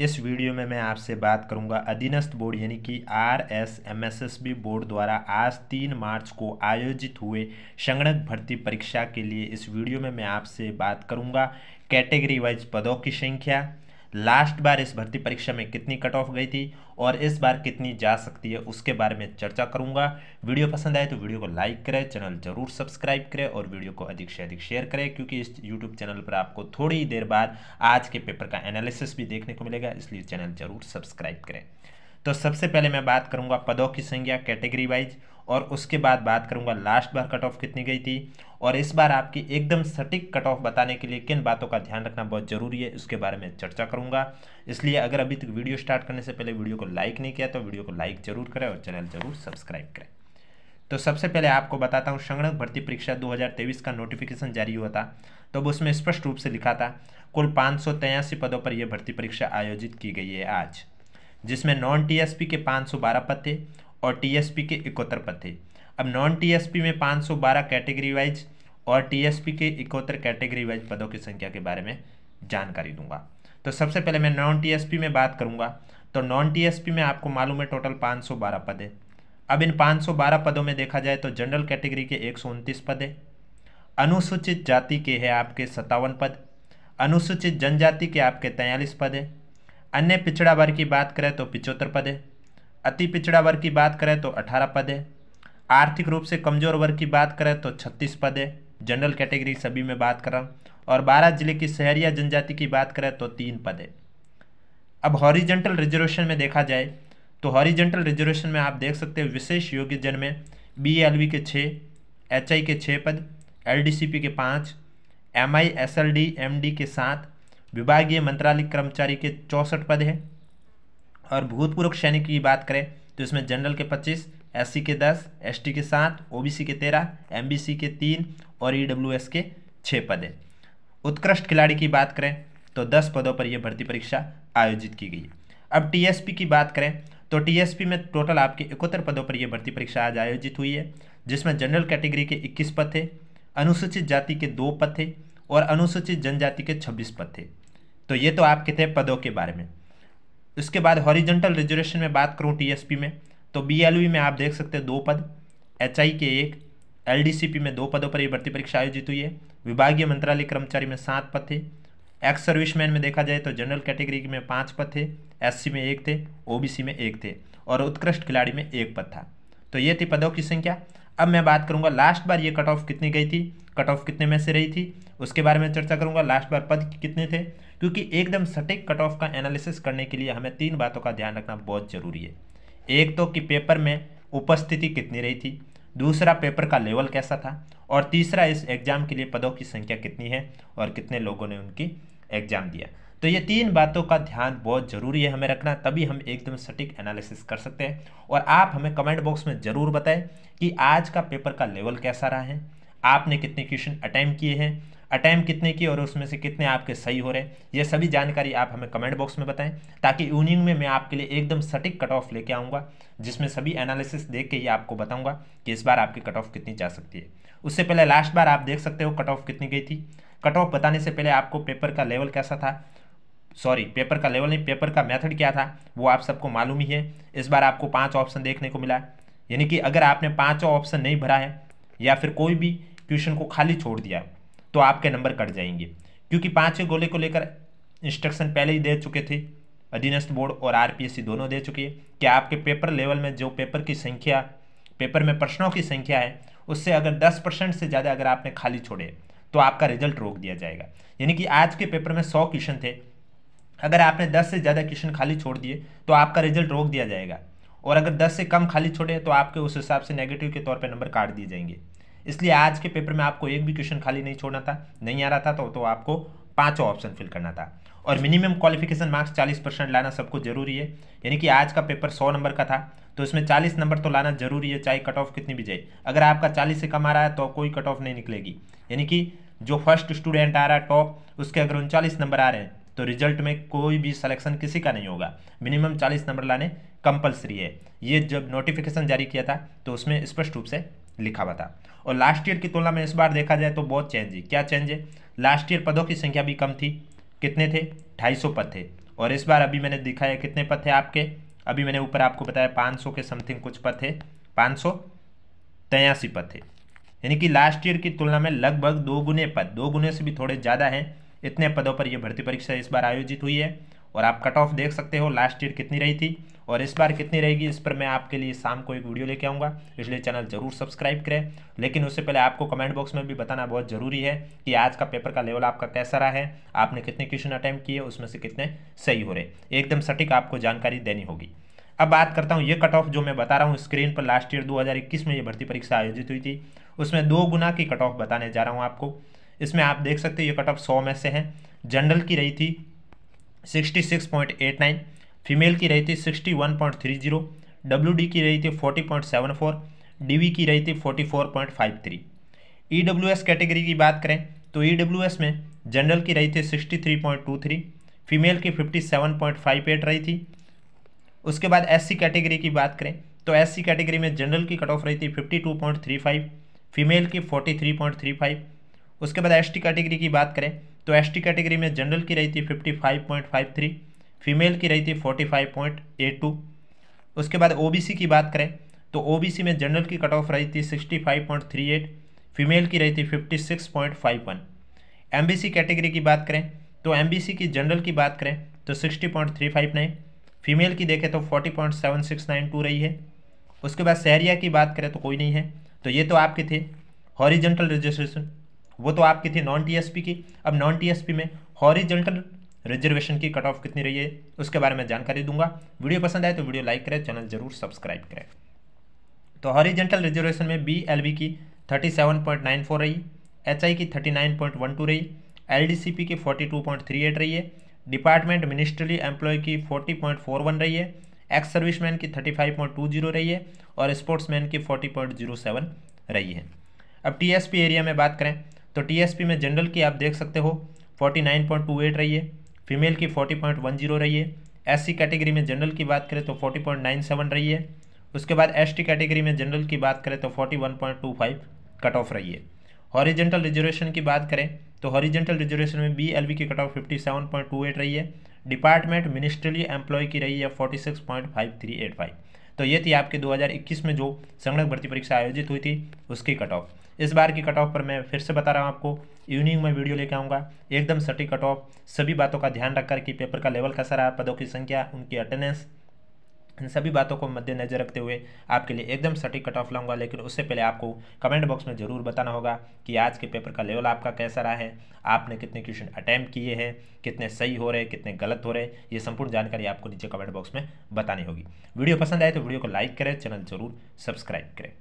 इस वीडियो में मैं आपसे बात करूंगा अधीनस्थ बोर्ड यानी कि R S M S S B board द्वारा आज तीन मार्च को आयोजित हुए संगणक भर्ती परीक्षा के लिए इस वीडियो में मैं आपसे बात करूंगा कैटेगरी वाइज पदों की संख्या लास्ट बार इस भर्ती परीक्षा में कितनी कट ऑफ गई थी और इस बार कितनी जा सकती है उसके बारे में चर्चा करूंगा वीडियो पसंद आए तो वीडियो को लाइक करें चैनल जरूर सब्सक्राइब करें और वीडियो को अधिक से अधिक शेयर करें क्योंकि इस यूट्यूब चैनल पर आपको थोड़ी देर बाद आज के पेपर का एनालिसिस भी देखने को मिलेगा इसलिए चैनल जरूर सब्सक्राइब करें तो सबसे पहले मैं बात करूँगा पदों की संख्या कैटेगरी वाइज और उसके बाद बात करूँगा लास्ट बार कट ऑफ कितनी गई थी और इस बार आपकी एकदम सटीक कट ऑफ बताने के लिए किन बातों का ध्यान रखना बहुत ज़रूरी है उसके बारे में चर्चा करूँगा इसलिए अगर अभी तक वीडियो स्टार्ट करने से पहले वीडियो को लाइक नहीं किया तो वीडियो को लाइक ज़रूर करें और चैनल ज़रूर सब्सक्राइब करें तो सबसे पहले आपको बताता हूँ संगणक भर्ती परीक्षा दो का नोटिफिकेशन जारी हुआ था तो उसमें स्पष्ट रूप से लिखा था कुल पाँच पदों पर यह भर्ती परीक्षा आयोजित की गई है आज जिसमें नॉन टीएसपी के 512 थे और टीएसपी के इकहत्तर थे अब नॉन टीएसपी में 512 कैटेगरी वाइज और टीएसपी के इकहत्तर कैटेगरी वाइज पदों की संख्या के बारे में जानकारी दूंगा तो सबसे पहले मैं नॉन टीएसपी में बात करूंगा तो नॉन टीएसपी में आपको मालूम है टोटल पाँच पद है अब इन 512 पदों में देखा जाए तो जनरल कैटेगरी के एक पद है अनुसूचित जाति के है आपके सत्तावन पद अनुसूचित जनजाति के आपके तैयलीस पद है अन्य पिछड़ा वर्ग की बात करें तो पिचहत्तर पद है अति पिछड़ा वर्ग की बात करें तो अठारह पद है आर्थिक रूप से कमजोर वर्ग की बात करें तो छत्तीस पद है जनरल कैटेगरी सभी में बात कर रहा हूँ और बारह जिले की शहरिया जनजाति की बात करें तो तीन पद है अब हॉरिजेंटल रिजर्वेशन में देखा जाए तो हॉरिजेंटल रिजर्वेशन में आप देख सकते हो विशेष योग्य जन में बी एल वी के छः एच आई के छः पद एल डी सी पी के पाँच M I S L D M D के सात विभागीय मंत्रालय कर्मचारी के चौंसठ पद हैं और भूतपूर्व सैनिक की बात करें तो इसमें जनरल के पच्चीस एस के दस एस के सात ओ के तेरह एम के तीन और ई के छः पद हैं उत्कृष्ट खिलाड़ी की बात करें तो दस पदों पर यह भर्ती परीक्षा आयोजित की गई अब टीएसपी की बात करें तो टीएसपी में टोटल आपके इकहत्तर पदों पर यह भर्ती परीक्षा आज आयोजित हुई है जिसमें जनरल कैटेगरी के 21 पद थे अनुसूचित जाति के दो पद थे और अनुसूचित जनजाति के 26 पद थे तो ये तो आपके थे पदों के बारे में उसके बाद हॉरिजेंटल रिजर्वेशन में बात करूँ टी में तो बी e में आप देख सकते हैं दो पद एच के एक एल में दो पदों पर ये भर्ती परीक्षा आयोजित हुई है विभागीय मंत्रालय कर्मचारी में सात पद थे एक्स सर्विसमैन में देखा जाए तो जनरल कैटेगरी में पाँच पद थे एससी में एक थे ओबीसी में एक थे और उत्कृष्ट खिलाड़ी में एक पद था तो ये थी पदों की संख्या अब मैं बात करूंगा लास्ट बार ये कट ऑफ कितनी गई थी कट ऑफ कितने में से रही थी उसके बारे में चर्चा करूंगा लास्ट बार पद कितने थे क्योंकि एकदम सटीक कट ऑफ का एनालिसिस करने के लिए हमें तीन बातों का ध्यान रखना बहुत ज़रूरी है एक तो कि पेपर में उपस्थिति कितनी रही थी दूसरा पेपर का लेवल कैसा था और तीसरा इस एग्ज़ाम के लिए पदों की संख्या कितनी है और कितने लोगों ने उनकी एग्ज़ाम दिया तो ये तीन बातों का ध्यान बहुत ज़रूरी है हमें रखना तभी हम एकदम सटीक एनालिसिस कर सकते हैं और आप हमें कमेंट बॉक्स में ज़रूर बताएं कि आज का पेपर का लेवल कैसा रहा है आपने कितने क्वेश्चन अटैम्प किए हैं अटैम्प कितने की और उसमें से कितने आपके सही हो रहे हैं ये सभी जानकारी आप हमें कमेंट बॉक्स में बताएं ताकि इवनिंग में मैं आपके लिए एकदम सटीक कट ऑफ लेके आऊँगा जिसमें सभी एनालिसिस देख के ये आपको बताऊँगा कि इस बार आपकी कट ऑफ कितनी जा सकती है उससे पहले लास्ट बार आप देख सकते हो कट ऑफ कितनी गई थी कट ऑफ बताने से पहले आपको पेपर का लेवल कैसा था सॉरी पेपर का लेवल नहीं पेपर का मेथड क्या था वो आप सबको मालूम ही है इस बार आपको पांच ऑप्शन देखने को मिला यानी कि अगर आपने पांचों ऑप्शन नहीं भरा है या फिर कोई भी क्वेश्चन को खाली छोड़ दिया तो आपके नंबर कट जाएंगे क्योंकि पाँच गोले को लेकर इंस्ट्रक्शन पहले ही दे चुके थे अधीनस्थ बोर्ड और आर दोनों दे चुके हैं कि आपके पेपर लेवल में जो पेपर की संख्या पेपर में प्रश्नों की संख्या है उससे अगर दस परसेंट से ज़्यादा अगर आपने खाली छोड़े तो आपका रिजल्ट रोक दिया जाएगा यानी कि आज के पेपर में सौ क्वेश्चन थे अगर आपने दस से ज़्यादा क्वेश्चन खाली छोड़ दिए तो आपका रिजल्ट रोक दिया जाएगा और अगर दस से कम खाली छोड़े तो आपके उस हिसाब से नेगेटिव के तौर पर नंबर काट दिए जाएंगे इसलिए आज के पेपर में आपको एक भी क्वेश्चन खाली नहीं छोड़ना था नहीं आ रहा था तो, तो आपको पाँचों ऑप्शन फिल करना था और मिनिमम क्वालिफिकेशन मार्क्स चालीस परसेंट लाना सबको जरूरी है यानी कि आज का पेपर सौ नंबर का था तो इसमें चालीस नंबर तो लाना जरूरी है चाहे कट ऑफ कितनी भी जाए अगर आपका चालीस से कम आ रहा है तो कोई कट ऑफ नहीं निकलेगी यानी कि जो फर्स्ट स्टूडेंट आ रहा है टॉप उसके अगर उनचालीस नंबर आ रहे हैं तो रिजल्ट में कोई भी सलेक्शन किसी का नहीं होगा मिनिमम चालीस नंबर लाने कंपलसरी है ये जब नोटिफिकेशन जारी किया था तो उसमें स्पष्ट रूप से लिखा हुआ था और लास्ट ईयर की तुलना में इस बार देखा जाए तो बहुत चेंज है क्या चेंज है लास्ट ईयर पदों की संख्या भी कम थी कितने थे ढाई पद थे और इस बार अभी मैंने दिखाया कितने पद थे आपके अभी मैंने ऊपर आपको बताया पाँच के समथिंग कुछ पद थे पाँच सौ पद थे यानी कि लास्ट ईयर की तुलना में लगभग दो गुने पद दो गुने से भी थोड़े ज़्यादा हैं इतने पदों पर यह भर्ती परीक्षा इस बार आयोजित हुई है और आप कट ऑफ देख सकते हो लास्ट ईयर कितनी रही थी और इस बार कितनी रहेगी इस पर मैं आपके लिए शाम को एक वीडियो लेके आऊँगा इसलिए चैनल जरूर सब्सक्राइब करें लेकिन उससे पहले आपको कमेंट बॉक्स में भी बताना बहुत ज़रूरी है कि आज का पेपर का लेवल आपका कैसा रहा है आपने कितने क्वेश्चन अटैम्प्ट किए उसमें से कितने सही हो रहे एकदम सटीक आपको जानकारी देनी होगी अब बात करता हूँ ये कट ऑफ जो मैं बता रहा हूँ स्क्रीन पर लास्ट ईयर 2021 में ये भर्ती परीक्षा आयोजित हुई थी उसमें दो गुना की कट ऑफ बताने जा रहा हूँ आपको इसमें आप देख सकते हो ये कट ऑफ सौ में से है जनरल की रही थी 66.89 फीमेल की रही थी sixty one point three zero W D की रही थी forty point seven four D V की रही थी forty four point five three E W S category की बात करें तो ई डब्ल्यू एस में जनरल की रही थी sixty three point two three female की fifty seven point five eight रही थी उसके बाद एस सी कैटेगरी की बात करें तो एस सी कैटेगरी में जनरल की कट ऑफ रही थी fifty two point three five female की forty three point three five उसके बाद एस टी कैटेगरी की बात करें तो एस टी कैटेगरी में जनरल की रही थी fifty five point five three female की रही थी forty five point eight two उसके बाद ओबीसी की बात करें तो ओबीसी में जनरल की कट ऑफ रही थी sixty five point three eight female की रही थी fifty six point five one M B C category की बात करें तो एम बी सी की जनरल की बात करें तो sixty point three five nine female की देखें तो forty point seven six nine two रही है उसके बाद सहरिया की बात करें तो कोई नहीं है तो ये तो आपके थे हॉरिजेंटल रजिस्ट्रेशन वो तो आपकी थी नॉन टीएसपी की अब नॉन टीएसपी में हॉरिजेंटल रिजर्वेशन की कट ऑफ कितनी रही है उसके बारे में जानकारी दूंगा वीडियो पसंद आए तो वीडियो लाइक करें चैनल जरूर सब्सक्राइब करें तो हॉरिजेंटल रिजर्वेशन में बी एल बी की thirty seven point nine four रही एच आई की thirty nine point one two रही एल डी सी पी की forty two point three eight रही है डिपार्टमेंट मिनिस्ट्री एम्प्लॉय की फोर्टी पॉइंट फोर वन रही है एक्स सर्विसमैन की thirty five point two zero रही है और स्पोर्ट्समैन की फ़ोर्टी पॉइंट जीरो सेवन रही है अब टी एस पी एरिया में बात करें तो टी एस पी में जनरल की आप देख सकते हो फोर्टी नाइन पॉइंट एट रही है फीमेल की फोर्टी पॉइंट वन जीरो रही है एससी कैटेगरी में जनरल की बात करें तो फोर्टी पॉइंट नाइन सेवन रही है उसके बाद एसटी कैटेगरी में जनरल की बात करें तो forty one point two five cut off रही है हॉरिजेंटल रिजर्वेशन की बात करें तो हॉरिजेंटल रिजर्वेशन में बी एल वी की cut off fifty seven point two eight रही है डिपार्टमेंट मिनिस्ट्रली एम्प्लॉय की रही है forty six point five three eight five तो ये थी आपके इक्कीस में जो संगणक भर्ती परीक्षा आयोजित हुई थी उसकी कट ऑफ इस बार की कट ऑफ पर मैं फिर से बता रहा हूँ आपको इवनिंग में वीडियो लेके आऊँगा एकदम सटी कट ऑफ सभी बातों का ध्यान रखकर कि पेपर का लेवल कैसा रहा पदों की संख्या उनकी अटेंडेंस इन सभी बातों को मद्देनजर रखते हुए आपके लिए एकदम सटीक कट ऑफ लाऊंगा लेकिन उससे पहले आपको कमेंट बॉक्स में ज़रूर बताना होगा कि आज के पेपर का लेवल आपका कैसा रहा है आपने कितने क्वेश्चन अटैम्प्ट किए हैं कितने सही हो रहे कितने गलत हो रहे ये संपूर्ण जानकारी आपको नीचे कमेंट बॉक्स में बतानी होगी वीडियो पसंद आए तो वीडियो को लाइक करें चैनल जरूर सब्सक्राइब करें